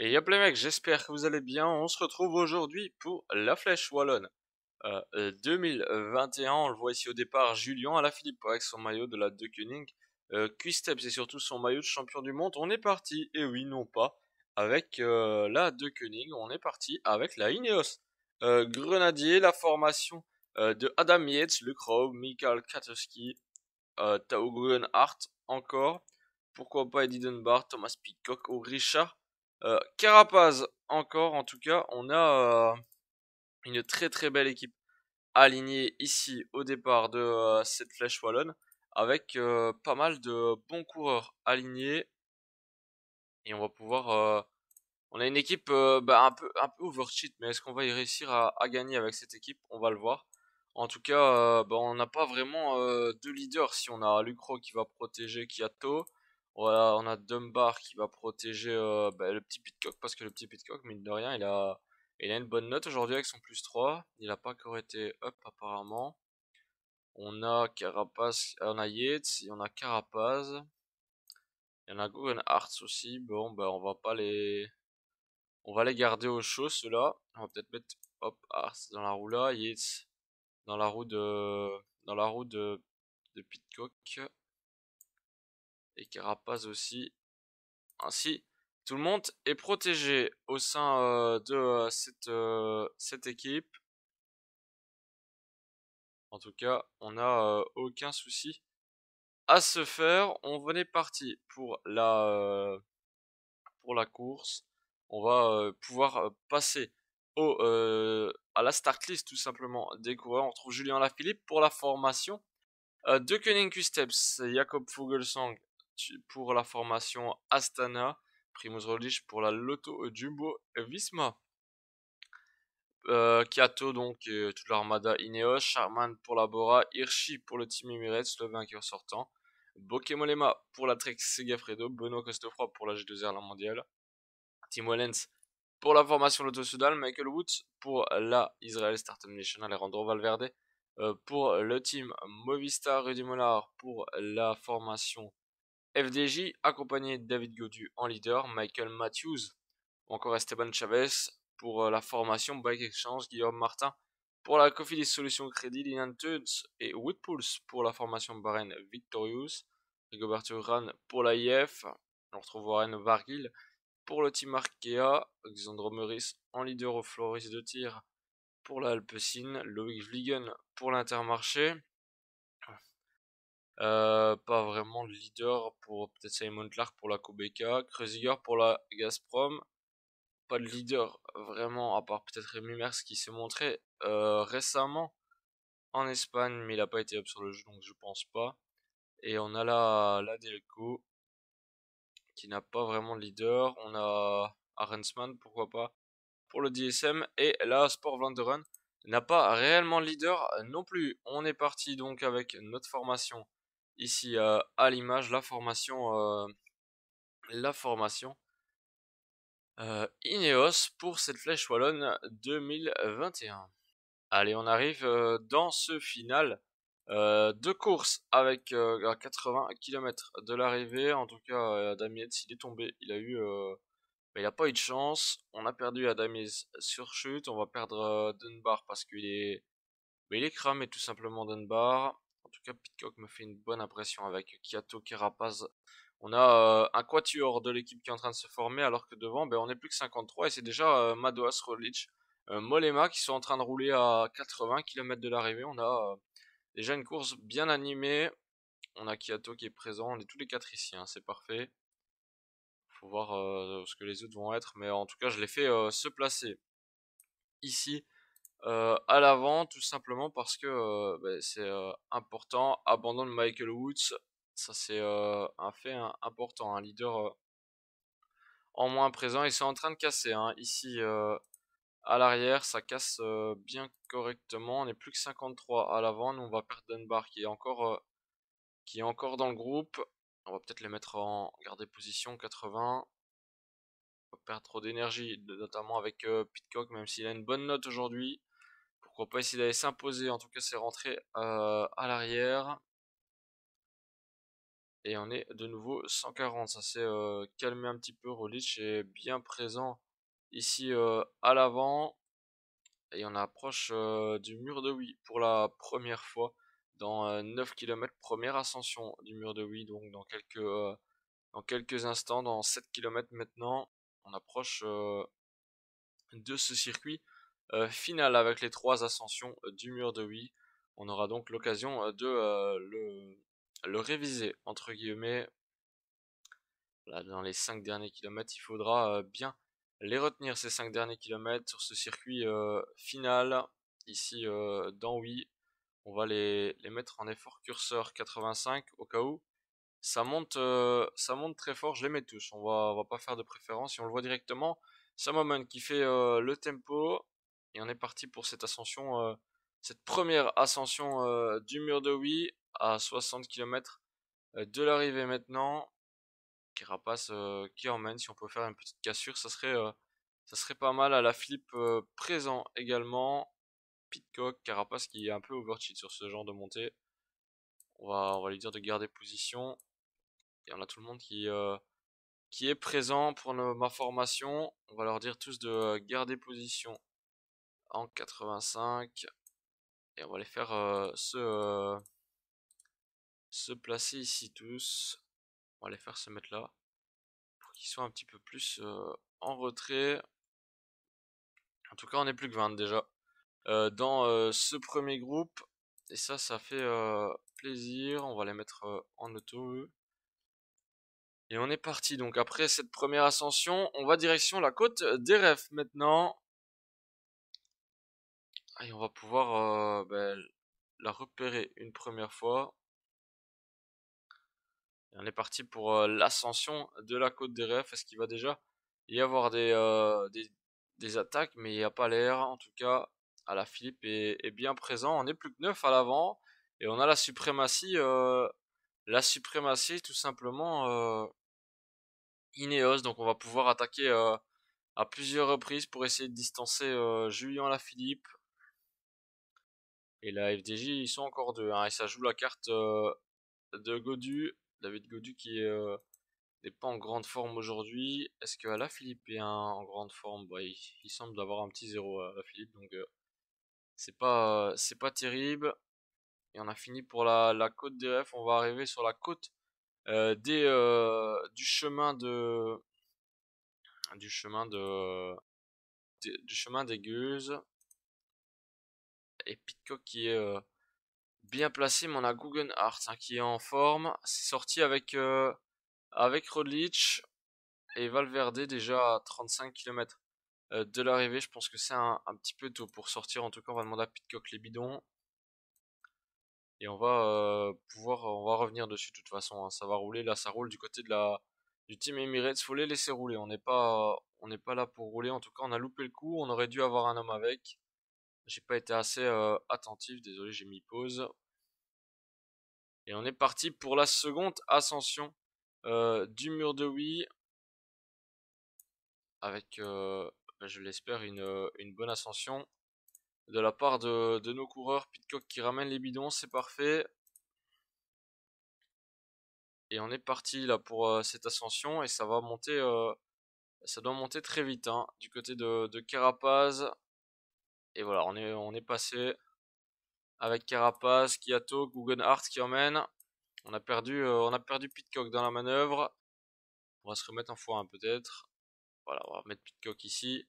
Et hop les mecs, j'espère que vous allez bien. On se retrouve aujourd'hui pour La Flèche Wallonne 2021. Euh, euh, on le voit ici au départ, Julien à la Philippe avec son maillot de la De Quistep, Euh, et surtout son maillot de champion du monde. On est parti, et oui, non pas, avec euh, la De On est parti avec la Ineos. Grenadier, la formation de Adam Yates, Le Michael Katowski, Tao Hart encore. Pourquoi pas Eddie Dunbar, Thomas Peacock ou Richard euh, Carapaz, encore en tout cas, on a euh, une très très belle équipe alignée ici au départ de euh, cette flèche wallonne avec pas mal de bons coureurs alignés. Et on va pouvoir... on a une équipe bah, un peu, un peu overcheat, mais est-ce qu'on va y réussir à, gagner avec cette équipe On va le voir. En tout cas, bah, on n'a pas vraiment de leader si on a Lucro qui va protéger Kiato. Voilà, on a Dunbar qui va protéger euh, bah, le petit Pitcock parce que le petit Pitcock, mine de rien, il a, il a une bonne note aujourd'hui avec son plus 3. Il n'a pas encore été up apparemment. On a Carapace, on a Yates, on a Carapaz. Il y en a Gouven arts aussi. Bon, bah on va pas les. On va les garder au chaud ceux-là. On va peut-être mettre hop, dans la roue là, Yates dans la roue de. Dans la roue de, de Pitcock et Carapaz aussi. Ainsi, tout le monde est protégé au sein euh, de euh, euh, cette, équipe. En tout cas, on n'a aucun souci à se faire. On venait parti pour la, pour la course. On va pouvoir passer au, à la start list tout simplement des coureurs. On trouve Julien Lafilippe pour la formation. de Koenig Steps, Jacob Fugelsang, pour la formation Astana, Primoz Roglic pour la Lotto Jumbo Visma. Euh, Kato donc euh, toute l'armada Ineos, Charman pour la Bora, Hirschi pour le Team Emirates, le vainqueur sortant, Bokemolema pour la Trek Segafredo, Benoît Costefroy pour la G2R La Mondiale, Tim Wellens pour la formation Lotto Sudal, Michael Woods pour la Israel Startup et Randro Valverde euh, pour le Team Movistar, Rudy Mollard pour la formation FDJ accompagné David Godu en leader, Michael Matthews ou encore Esteban Chavez pour euh, la formation Bike Exchange, Guillaume Martin pour la Coffee des Solutions Crédit, Lilian et Woodpulse pour la formation Bahrain Victorious, Rigoberto Ran pour l'AIF, on retrouve Warren Vargil pour le team Arkea, Alexandre Meuris en leader au Floris de tir pour la Alpecin, Loïc Vliegen pour l'Intermarché, euh, pas vraiment leader pour peut-être Simon Clark pour la Kobeka, Kreuziger pour la Gazprom. Pas de leader vraiment, à part peut-être Rémi Mers qui s'est montré euh, récemment en Espagne, mais il n'a pas été up sur le jeu, donc je pense pas. Et on a la, la Delco qui n'a pas vraiment de leader. On a Arensman, pourquoi pas, pour le DSM. Et la Sport Vlanderen n'a pas réellement leader non plus. On est parti donc avec notre formation ici euh, à l'image la formation, euh, la formation euh, Ineos pour cette flèche wallonne 2021. Allez, on arrive dans ce final de course avec 80 km de l'arrivée. En tout cas, Damien, il est tombé, il a eu il n'a pas eu de chance. On a perdu Adamiez sur chute. On va perdre Dunbar parce qu'il est... il est cramé tout simplement Dunbar. En tout cas, Pitcock me fait une bonne impression avec Kiato Kerapaz. On a euh, un quatuor de l'équipe qui est en train de se former, alors que devant, ben, on n'est plus que 53 et c'est déjà euh, Madoas Rolich, euh, Molema qui sont en train de rouler à 80 km de l'arrivée. On a déjà une course bien animée. On a Kiato qui est présent. On est tous les quatre ici, hein. c'est parfait. Faut voir ce que les autres vont être, mais en tout cas, je les fais se placer ici euh, à l'avant, tout simplement parce que euh, bah, c'est euh, important. Abandon Michael Woods, ça c'est un fait hein, important. Un leader en moins présent, ils sont en train de casser. Hein. Ici, à l'arrière, ça casse bien correctement. On est plus que 53 à l'avant. Nous, on va perdre Dunbar qui est encore, qui est encore dans le groupe. On va peut-être les mettre en garder position 80 on perdre trop d'énergie, notamment avec Pitcock, même s'il a une bonne note aujourd'hui on va pas essayer d'aller s'imposer. En tout cas, c'est rentré euh, à l'arrière. Et on est de nouveau 140. Ça s'est euh, calmé un petit peu. Rolich est bien présent ici euh, à l'avant. Et on approche du mur de wii pour la première fois dans 9 km. Première ascension du mur de wii Donc dans quelques, dans quelques instants, dans 7 km maintenant, on approche de ce circuit. Euh, final avec les trois ascensions euh, du mur de Wii. On aura donc l'occasion euh, de le, réviser, entre guillemets. dans les 5 derniers kilomètres, il faudra bien les retenir ces 5 derniers kilomètres sur ce circuit final ici dans Wii. On va les, mettre en effort curseur 85 au cas où. Ça monte, ça monte très fort, je les mets tous. On va, va pas faire de préférence Si on le voit directement. Samoman qui fait le tempo. Et on est parti pour cette ascension, euh, cette première ascension euh, du mur de Wii à 60 km euh, de l'arrivée maintenant. carapace qui emmène. Si on peut faire une petite cassure, ça serait, ça serait pas mal. À la Philippe présent également. Pitcock, Carapace qui est un peu overcheat sur ce genre de montée. On va, on va lui dire de garder position. Et on a tout le monde qui, qui est présent pour nos, ma formation. On va leur dire tous de garder position en 85 et on va les faire euh, euh, se, placer ici tous on va les faire se mettre là pour qu'ils soient un petit peu plus euh, en retrait en tout cas on est plus que 20 déjà dans ce premier groupe et ça ça fait plaisir on va les mettre en auto et on est parti donc après cette première ascension on va direction la côte des rêves maintenant ah, et on va pouvoir euh, ben, la repérer une première fois. Et on est parti pour euh, l'ascension de la côte des rêves. Est-ce qu'il va déjà y avoir des, euh, des, attaques Mais il n'y a pas l'air. En tout cas, à la Philippe est, bien présent. On est plus que neuf à l'avant. Et on a la suprématie. la suprématie tout simplement Ineos. Donc on va pouvoir attaquer à plusieurs reprises pour essayer de distancer Julien la Philippe. Et la FDJ, ils sont encore deux. Hein. et ça joue la carte de Godu. David Godu qui n'est pas en grande forme aujourd'hui. Est-ce que la Philippe est en grande forme bah, il, semble d'avoir un petit zéro à euh, la Philippe. Donc c'est pas, c'est pas terrible. Et on a fini pour la, la côte des refs. On va arriver sur la côte des, du chemin de... Du chemin de du chemin des gueuses et Pitcock qui est euh, bien placé. Mais on a Guggenhardt hein, qui est en forme. C'est sorti avec, euh, avec Rodlich et Valverde déjà à 35 km euh, de l'arrivée. Je pense que c'est un, petit peu tôt pour sortir. En tout cas, on va demander à Pitcock les bidons. Et on va pouvoir, on va revenir dessus de toute façon. Hein. Ça va rouler, là ça roule du côté de la du team Emirates. Faut les laisser rouler. On n'est pas, on n'est pas là pour rouler. En tout cas, on a loupé le coup. On aurait dû avoir un homme avec. J'ai pas été assez attentif, désolé, j'ai mis pause. Et on est parti pour la seconde ascension du mur de Wii. Avec, bah, je l'espère, une, bonne ascension de la part de, nos coureurs. Pitcock qui ramène les bidons, c'est parfait. Et on est parti là pour cette ascension et ça va monter, ça doit monter très vite. Hein, du côté de Carapaz, et voilà, on est, passé avec Carapace, Kiato, Guggenhardt qui emmène. On a perdu, euh, on a perdu Pitcock dans la manœuvre. On va se remettre en fois peut-être. Voilà, on va mettre Pitcock ici.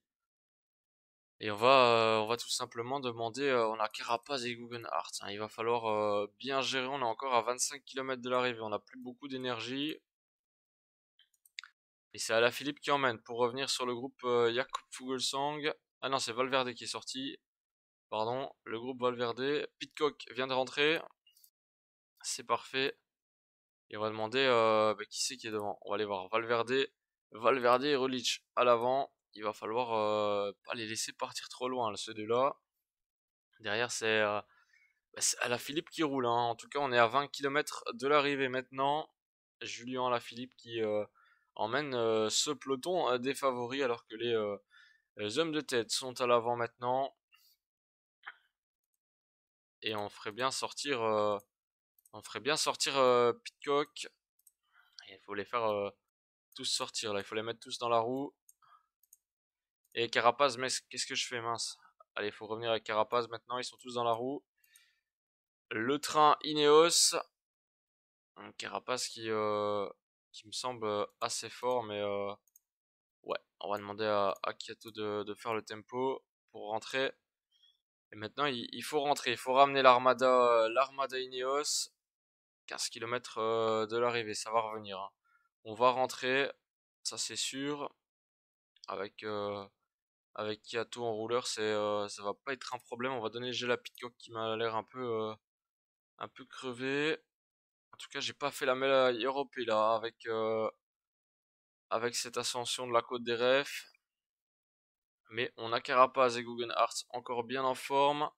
Et on va, euh, on va tout simplement demander, euh, on a Carapaz et Guggenhardt. Hein. Il va falloir bien gérer, on est encore à 25 km de l'arrivée, on n'a plus beaucoup d'énergie. Et c'est Philippe qui emmène pour revenir sur le groupe Jakob Fugelsang. Ah non, c'est Valverde qui est sorti. Pardon, le groupe Valverde. Pitcock vient de rentrer. C'est parfait. Et on va demander euh, bah, qui c'est qui est devant. On va aller voir Valverde. Valverde et Relich à l'avant. Il va falloir euh, pas les laisser partir trop loin, ceux de là Derrière, c'est euh, à bah, la Philippe qui roule. Hein. En tout cas, on est à 20 km de l'arrivée maintenant. Julien à la Philippe qui euh, emmène ce peloton des favoris alors que les euh, les hommes de tête sont à l'avant maintenant. Et on ferait bien sortir... Euh, on ferait bien sortir euh, Pitcock. il faut les faire tous sortir là. Il faut les mettre tous dans la roue. Et Carapace, mais qu'est-ce que je fais mince Allez, il faut revenir avec Carapace maintenant. Ils sont tous dans la roue. Le train Ineos. Un hum, Carapace qui, qui me semble assez fort, mais Ouais, on va demander à, à de, faire le tempo pour rentrer. Et maintenant, il, faut rentrer, il faut ramener l'armada euh, l'armada Ineos. 15 km euh, de l'arrivée, ça va revenir. Hein. On va rentrer, ça c'est sûr. Avec, euh, avec Kiato en rouleur, c'est ça va pas être un problème. On va donner gel à Pitcock qui m'a l'air un peu un peu crevé. En tout cas, j'ai pas fait la mêle à Europe là avec avec cette ascension de la côte des refs. Mais on a Carapaz et arts encore bien en forme.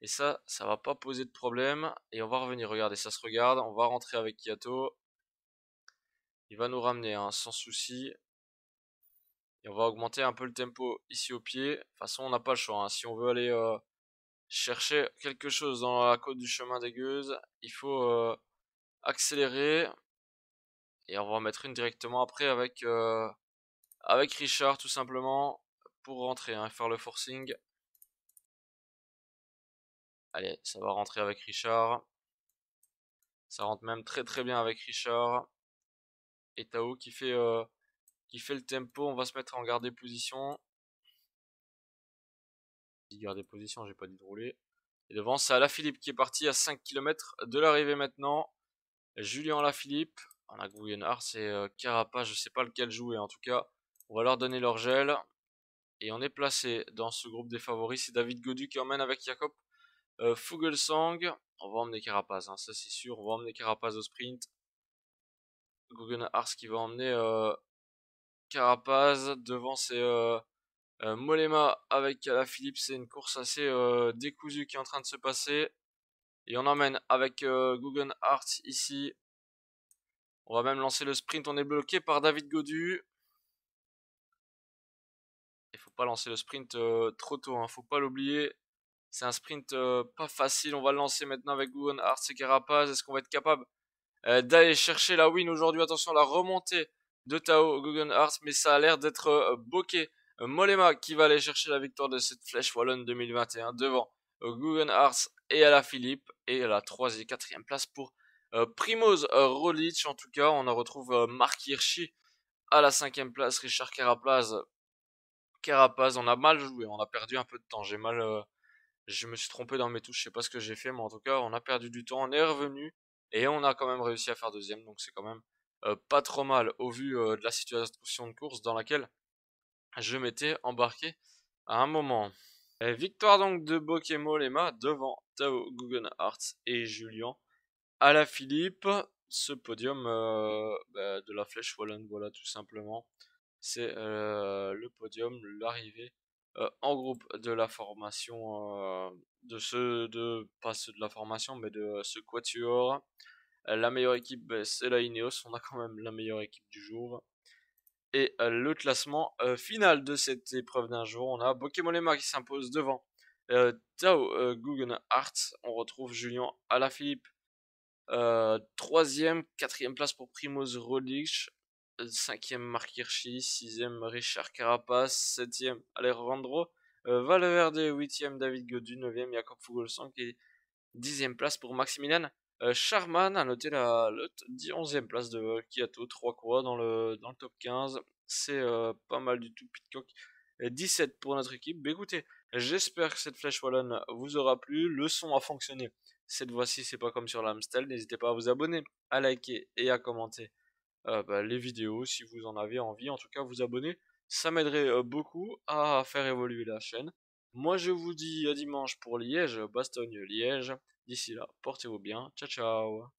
Et ça, ça va pas poser de problème. Et on va revenir, regardez, ça se regarde. On va rentrer avec Kiato. Il va nous ramener, hein, sans souci. Et on va augmenter un peu le tempo ici au pied. De toute façon, on n'a pas le choix. Hein. Si on veut aller euh, chercher quelque chose dans la côte du chemin des gueuses, il faut euh, accélérer. Et on va en mettre une directement après avec, euh, avec Richard tout simplement pour rentrer, hein, faire le forcing. Allez, ça va rentrer avec Richard. Ça rentre même très très bien avec Richard. Et Tao qui fait, euh, qui fait le tempo. On va se mettre en garde position. positions. position, j'ai pas dit de rouler. Et devant, c'est Philippe qui est parti à 5 km de l'arrivée maintenant. Julien Alaphilippe a a c'est euh, Carapaz, Carapace, je sais pas lequel jouer. En tout cas, on va leur donner leur gel. Et on est placé dans ce groupe des favoris. C'est David Godu qui emmène avec Jacob euh, Fugelsang. On va emmener Carapaz, hein, ça c'est sûr. On va emmener Carapaz au sprint. Guggenhearts qui va emmener euh, Carapaz. devant c'est Molema avec la Philippe. C'est une course assez décousue qui est en train de se passer. Et on emmène avec Guggenhart ici on va même lancer le sprint. On est bloqué par David Godu. Il faut pas lancer le sprint euh, trop tôt. ne hein. Faut pas l'oublier. C'est un sprint euh, pas facile. On va le lancer maintenant avec Guggenhearts Arts et Carapaz. Est-ce qu'on va être capable euh, d'aller chercher la win aujourd'hui Attention, la remontée de Tao Guggenhearts. Mais ça a l'air d'être Bokeh. Molema qui va aller chercher la victoire de cette flèche wallonne 2021 devant Guggenhearts et à Philippe. Et la troisième et quatrième place pour euh, Primoz euh, Rolic, en tout cas, on en retrouve euh, Mark Hirschi à la cinquième place, Richard Carapaz. Carapaz, on a mal joué, on a perdu un peu de temps. J'ai mal, je me suis trompé dans mes touches, je sais pas ce que j'ai fait, mais en tout cas, on a perdu du temps, on est revenu et on a quand même réussi à faire deuxième, donc c'est quand même pas trop mal au vu de la situation de course dans laquelle je m'étais embarqué à un moment. victoire donc de Bokemo Lema devant Tao Guggenhardt et Julian à la Philippe, ce podium euh, bah, de la Flèche Wallonne, voilà tout simplement. C'est euh, le podium, l'arrivée euh, en groupe de la formation, de ce, de, pas ceux de la formation, mais de ce quatuor. La meilleure équipe, bah, c'est la Ineos, on a quand même la meilleure équipe du jour. Et le classement final de cette épreuve d'un jour, on a Lema qui s'impose devant Tao Guggenhardt, on retrouve Julien Philippe. 3e, euh, 4 quatrième place pour Primoz Roglic. Euh, cinquième, Mark Hirschi. Sixième, Richard Carapace. Septième, Alejandro euh, Valverde, Valverde. 8e, David Godu. Neuvième, Jakob Fuglsang. 10 dixième place pour Maximilian Charman. a noté la, 11 e place de Kiato. 3 croix dans le, dans le top 15. C'est pas mal du tout. Pitcock. 17 pour notre équipe. Bah, écoutez, j'espère que cette flèche wallonne vous aura plu. Le son a fonctionné cette fois-ci, c'est pas comme sur l'Amstel. N'hésitez pas à vous abonner, à liker et à commenter euh, bah, les vidéos si vous en avez envie. En tout cas, vous abonner, ça m'aiderait euh, beaucoup à faire évoluer la chaîne. Moi, je vous dis à dimanche pour Liège, Bastogne-Liège. D'ici là, portez-vous bien. Ciao, ciao